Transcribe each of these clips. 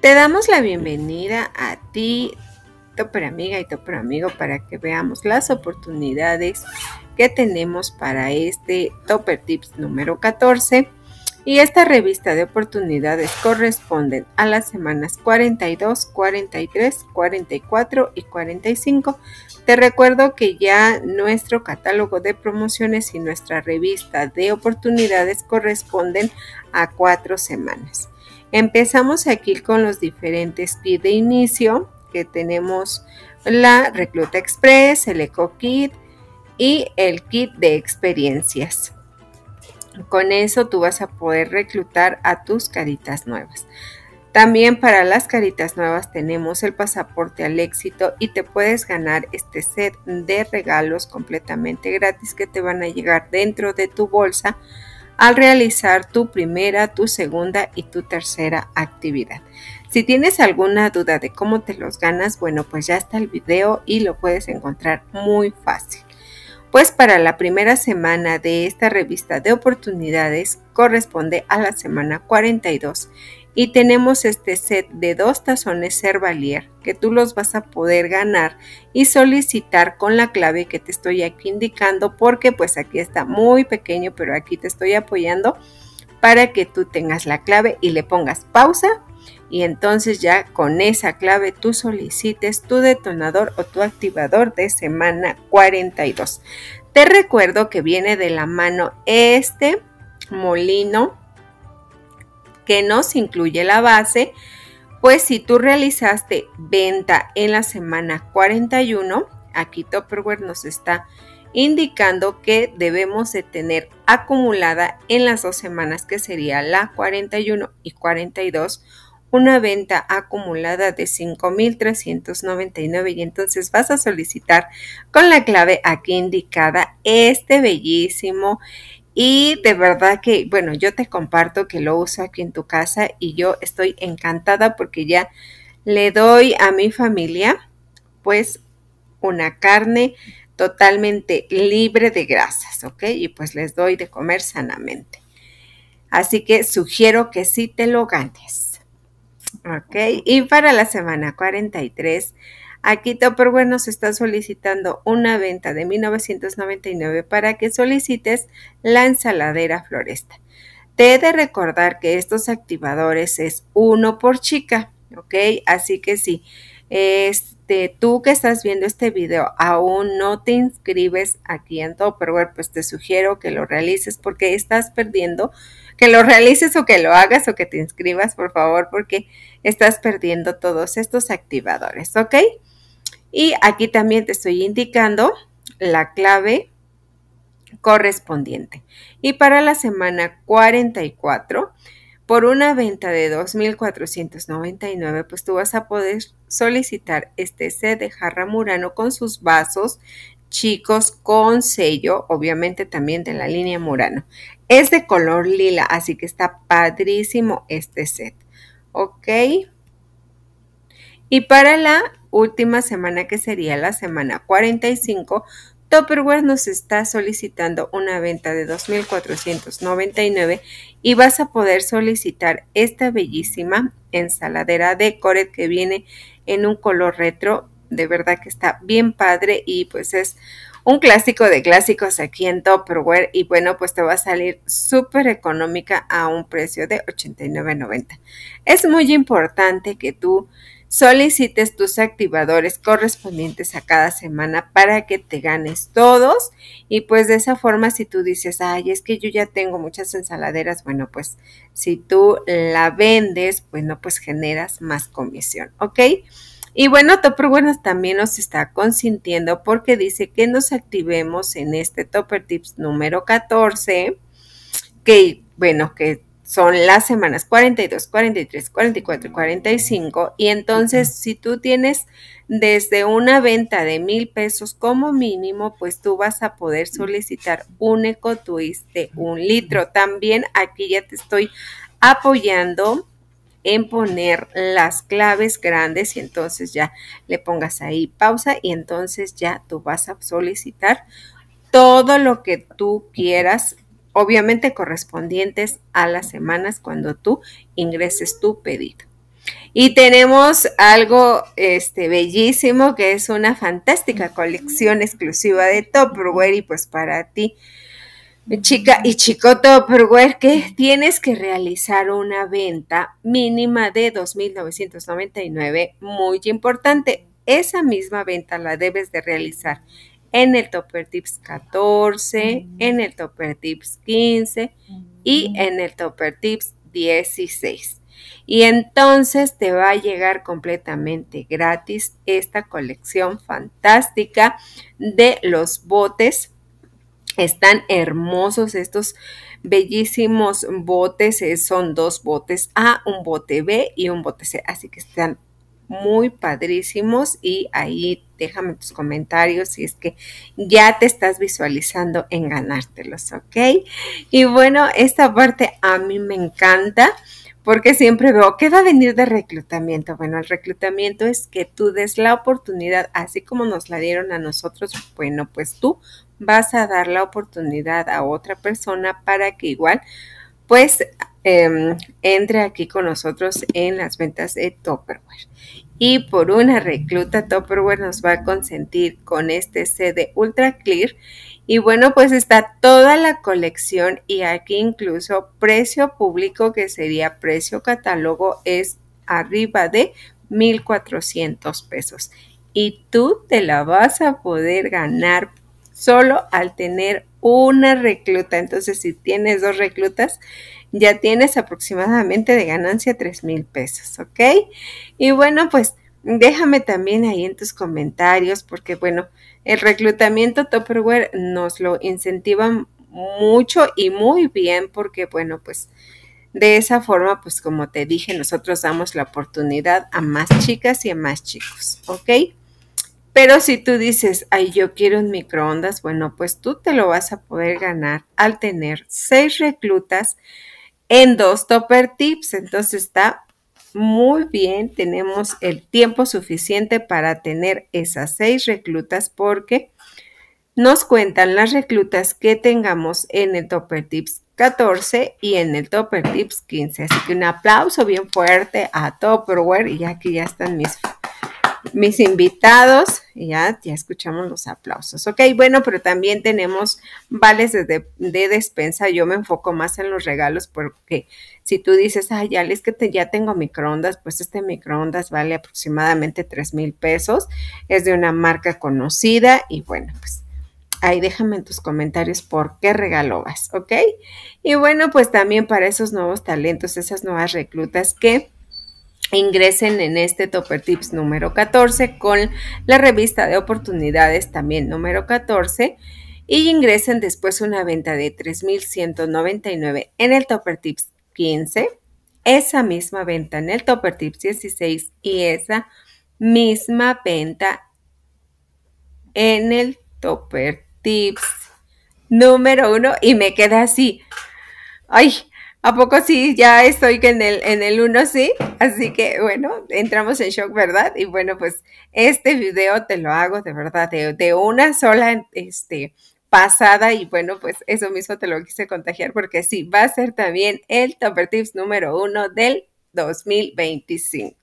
Te damos la bienvenida a ti, Topper Amiga y Topper Amigo, para que veamos las oportunidades que tenemos para este Topper Tips número 14. Y esta revista de oportunidades corresponden a las semanas 42, 43, 44 y 45. Te recuerdo que ya nuestro catálogo de promociones y nuestra revista de oportunidades corresponden a cuatro semanas. Empezamos aquí con los diferentes kits de inicio que tenemos la Recluta Express, el Eco Kit y el kit de experiencias. Con eso tú vas a poder reclutar a tus caritas nuevas. También para las caritas nuevas tenemos el pasaporte al éxito y te puedes ganar este set de regalos completamente gratis que te van a llegar dentro de tu bolsa al realizar tu primera, tu segunda y tu tercera actividad. Si tienes alguna duda de cómo te los ganas, bueno, pues ya está el video y lo puedes encontrar muy fácil. Pues para la primera semana de esta revista de oportunidades corresponde a la semana 42 y tenemos este set de dos tazones Herbalier que tú los vas a poder ganar y solicitar con la clave que te estoy aquí indicando porque pues aquí está muy pequeño, pero aquí te estoy apoyando para que tú tengas la clave y le pongas pausa y entonces ya con esa clave tú solicites tu detonador o tu activador de semana 42. Te recuerdo que viene de la mano este molino que nos incluye la base, pues si tú realizaste venta en la semana 41, aquí Topperware nos está indicando que debemos de tener acumulada en las dos semanas que sería la 41 y 42 una venta acumulada de 5.399 y entonces vas a solicitar con la clave aquí indicada este bellísimo y de verdad que, bueno, yo te comparto que lo uso aquí en tu casa y yo estoy encantada porque ya le doy a mi familia pues una carne totalmente libre de grasas, ¿ok? Y pues les doy de comer sanamente. Así que sugiero que sí te lo ganes. ¿Ok? Y para la semana 43 Aquí bueno se está solicitando una venta de 1999 para que solicites la ensaladera floresta. Te he de recordar que estos activadores es uno por chica, ¿ok? Así que sí. Este, tú que estás viendo este video, aún no te inscribes aquí en bueno, pues te sugiero que lo realices porque estás perdiendo, que lo realices o que lo hagas o que te inscribas, por favor, porque estás perdiendo todos estos activadores, ¿ok? Y aquí también te estoy indicando la clave correspondiente. Y para la semana 44 por una venta de 2.499, pues tú vas a poder solicitar este set de jarra Murano con sus vasos chicos con sello, obviamente también de la línea Murano. Es de color lila, así que está padrísimo este set. ¿Ok? Y para la última semana, que sería la semana 45, Topperware nos está solicitando una venta de 2.499 y vas a poder solicitar esta bellísima ensaladera de Coret que viene en un color retro. De verdad que está bien padre y pues es un clásico de clásicos aquí en Topperware y bueno, pues te va a salir súper económica a un precio de 89.90. Es muy importante que tú solicites tus activadores correspondientes a cada semana para que te ganes todos y pues de esa forma si tú dices, ay, es que yo ya tengo muchas ensaladeras, bueno, pues si tú la vendes, bueno, pues generas más comisión, ¿ok? Y bueno, Topper Buenas también nos está consintiendo porque dice que nos activemos en este Topper Tips número 14, que bueno, que son las semanas 42, 43, 44 45. Y entonces, si tú tienes desde una venta de mil pesos como mínimo, pues tú vas a poder mm. solicitar un ecotwist de un litro. También aquí ya te estoy apoyando en poner las claves grandes y entonces ya le pongas ahí pausa y entonces ya tú vas a solicitar todo lo que tú quieras obviamente correspondientes a las semanas cuando tú ingreses tu pedido. Y tenemos algo este, bellísimo que es una fantástica colección exclusiva de Topperware. y pues para ti, chica y chico Topperware, que tienes que realizar una venta mínima de 2.999, muy importante. Esa misma venta la debes de realizar en el Topper Tips 14, mm. en el Topper Tips 15 y mm. en el Topper Tips 16. Y entonces te va a llegar completamente gratis esta colección fantástica de los botes. Están hermosos estos bellísimos botes. Eh, son dos botes A, un bote B y un bote C. Así que están muy mm. padrísimos y ahí déjame tus comentarios si es que ya te estás visualizando en ganártelos, ¿ok? Y bueno, esta parte a mí me encanta porque siempre veo, ¿qué va a venir de reclutamiento? Bueno, el reclutamiento es que tú des la oportunidad, así como nos la dieron a nosotros, bueno, pues tú vas a dar la oportunidad a otra persona para que igual, pues Em, entre aquí con nosotros en las ventas de Topperware. Y por una recluta, Topperware nos va a consentir con este CD Ultra Clear. Y bueno, pues está toda la colección y aquí incluso precio público, que sería precio catálogo, es arriba de 1,400 pesos. Y tú te la vas a poder ganar solo al tener una recluta. Entonces, si tienes dos reclutas, ya tienes aproximadamente de ganancia 3 mil pesos, ¿ok? Y bueno, pues déjame también ahí en tus comentarios porque bueno, el reclutamiento Tupperware nos lo incentiva mucho y muy bien porque bueno, pues de esa forma, pues como te dije, nosotros damos la oportunidad a más chicas y a más chicos, ¿ok? Pero si tú dices, ay, yo quiero un microondas, bueno, pues tú te lo vas a poder ganar al tener seis reclutas en dos topper tips. Entonces está muy bien, tenemos el tiempo suficiente para tener esas seis reclutas porque nos cuentan las reclutas que tengamos en el Topper Tips 14 y en el Topper Tips 15. Así que un aplauso bien fuerte a Topperware y aquí ya están mis mis invitados. Ya, ya escuchamos los aplausos. Ok, bueno, pero también tenemos vales de, de despensa. Yo me enfoco más en los regalos porque si tú dices, ay, ya les que ya tengo microondas, pues este microondas vale aproximadamente 3 mil pesos. Es de una marca conocida y bueno, pues ahí déjame en tus comentarios por qué regalo vas, ¿ok? Y bueno, pues también para esos nuevos talentos, esas nuevas reclutas que ingresen en este Topper Tips número 14 con la revista de oportunidades también número 14 y ingresen después una venta de 3.199 en el Topper Tips 15, esa misma venta en el Topper Tips 16 y esa misma venta en el Topper Tips número 1 y me queda así. Ay, ¿A poco sí? Ya estoy en el, en el 1, sí. Así que bueno, entramos en shock, ¿verdad? Y bueno, pues este video te lo hago de verdad, de, una sola este, pasada. Y bueno, pues eso mismo te lo quise contagiar porque sí, va a ser también el Topper Tips número uno del 2025.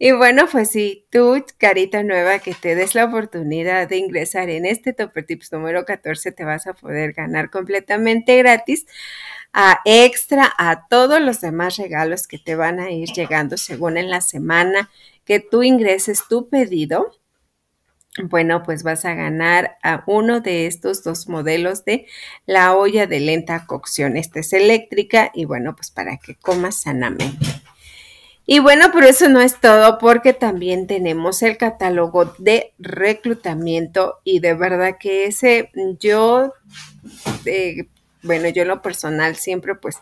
Y bueno, pues sí, tú, carita nueva, que te des la oportunidad de ingresar en este Topper Tips número 14, te vas a poder ganar completamente gratis a extra, a todos los demás regalos que te van a ir llegando según en la semana que tú ingreses tu pedido. Bueno, pues vas a ganar a uno de estos dos modelos de la olla de lenta cocción. Esta es eléctrica y bueno, pues para que comas sanamente. Y bueno, pero eso no es todo porque también tenemos el catálogo de reclutamiento y de verdad que ese yo eh, bueno, yo lo personal siempre pues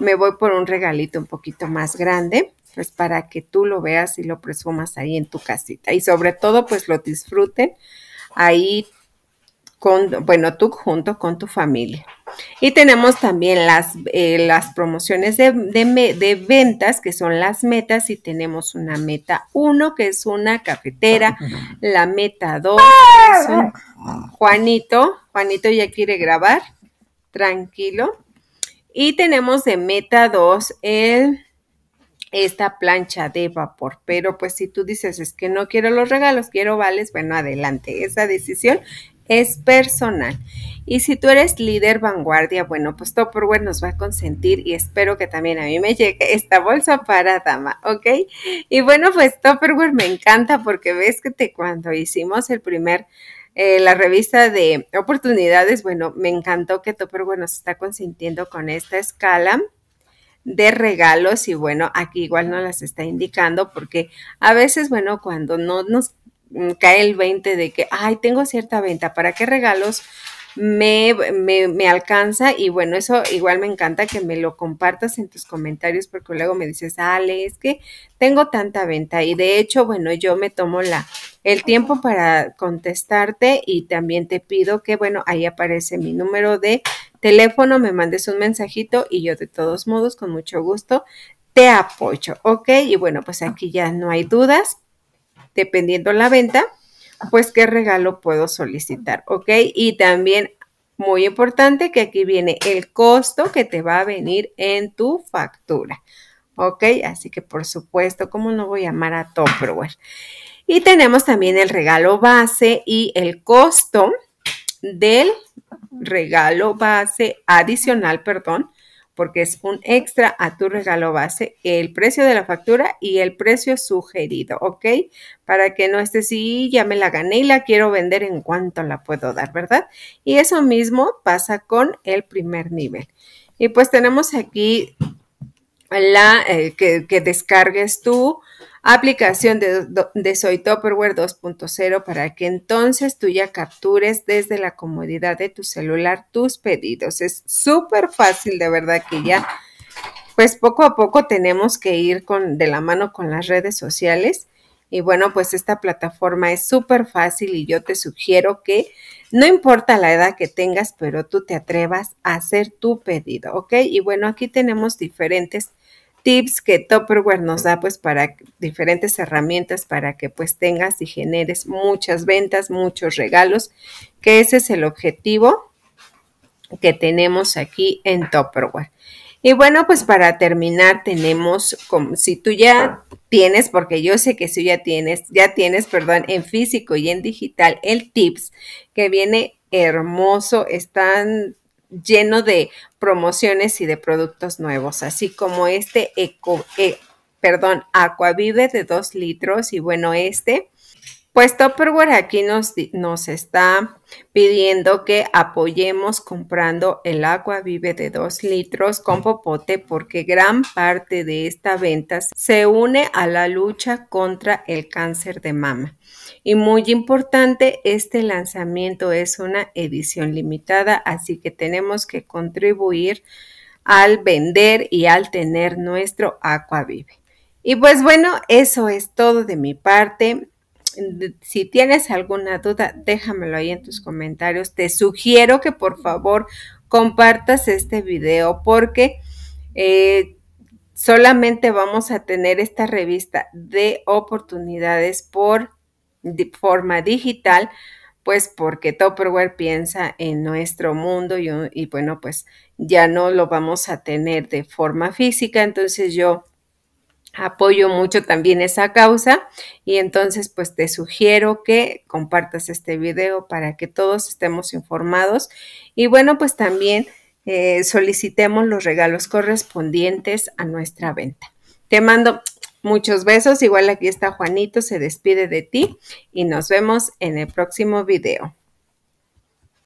me voy por un regalito un poquito más grande, pues para que tú lo veas y lo presumas ahí en tu casita y sobre todo pues lo disfruten ahí con, bueno, tú junto con tu familia. Y tenemos también las, eh, las promociones de, ventas, que son las metas, y tenemos una meta 1, que es una cafetera, la meta 2, ah. Juanito, Juanito ya quiere grabar tranquilo. Y tenemos de meta 2 el esta plancha de vapor. Pero pues si tú dices, es que no quiero los regalos, quiero vales, bueno, adelante. Esa decisión es personal. Y si tú eres líder vanguardia, bueno, pues Topperware nos va a consentir y espero que también a mí me llegue esta bolsa para dama, ¿ok? Y bueno, pues Topperware me encanta porque ves que te, cuando hicimos el primer eh, la revista de oportunidades, bueno, me encantó que bueno, se está consintiendo con esta escala de regalos y bueno, aquí igual no las está indicando porque a veces, bueno, cuando no nos cae el 20 de que, ay, tengo cierta venta, ¿para qué regalos me, me, alcanza y bueno, eso igual me encanta que me lo compartas en tus comentarios porque luego me dices, Ale, es que tengo tanta venta y de hecho, bueno, yo me tomo la, el tiempo para contestarte y también te pido que, bueno, ahí aparece mi número de teléfono, me mandes un mensajito y yo de todos modos, con mucho gusto, te apoyo, ¿ok? Y bueno, pues ah. aquí ya no hay dudas, dependiendo la venta pues qué regalo puedo solicitar, ¿ok? Y también muy importante que aquí viene el costo que te va a venir en tu factura. ¿Ok? Así que por supuesto, ¿cómo no voy a llamar a bueno. Y tenemos también el regalo base y el costo del regalo base adicional, perdón, porque es un extra a tu regalo base, el precio de la factura y el precio sugerido, ¿ok? Para que no esté, sí, ya me la gané y la quiero vender en cuanto la puedo dar, ¿verdad? Y eso mismo pasa con el primer nivel. Y pues tenemos aquí la eh, que, que descargues tú aplicación de, de Soy 2.0 para que entonces tú ya captures desde la comodidad de tu celular tus pedidos. Es súper fácil, de verdad que ya, pues poco a poco tenemos que ir con, de la mano con las redes sociales. Y bueno, pues esta plataforma es súper fácil y yo te sugiero que no importa la edad que tengas, pero tú te atrevas a hacer tu pedido, ¿ok? Y bueno, aquí tenemos diferentes tips que Topperware nos da pues para diferentes herramientas para que pues tengas y generes muchas ventas, muchos regalos, que ese es el objetivo que tenemos aquí en Topperware. Y bueno, pues para terminar tenemos, como, si tú ya tienes, porque yo sé que si ya tienes, ya tienes, perdón, en físico y en digital el tips que viene hermoso, están lleno de promociones y de productos nuevos, así como este eco, eh, perdón, Aquavive de 2 litros y bueno, este pues Topperware aquí nos, nos está pidiendo que apoyemos comprando el agua vive de 2 litros con popote porque gran parte de esta venta se une a la lucha contra el cáncer de mama. Y muy importante, este lanzamiento es una edición limitada, así que tenemos que contribuir al vender y al tener nuestro vive Y pues bueno, eso es todo de mi parte si tienes alguna duda, déjamelo ahí en tus comentarios. Te sugiero que por favor compartas este video porque eh, solamente vamos a tener esta revista de oportunidades por de forma digital, pues porque Topperware piensa en nuestro mundo y bueno, pues ya no lo vamos a tener de forma física. Entonces yo apoyo mucho también esa causa y entonces pues te sugiero que compartas este video para que todos estemos informados y bueno pues también eh, solicitemos los regalos correspondientes a nuestra venta. Te mando muchos besos, igual aquí está Juanito, se despide de ti y nos vemos en el próximo video.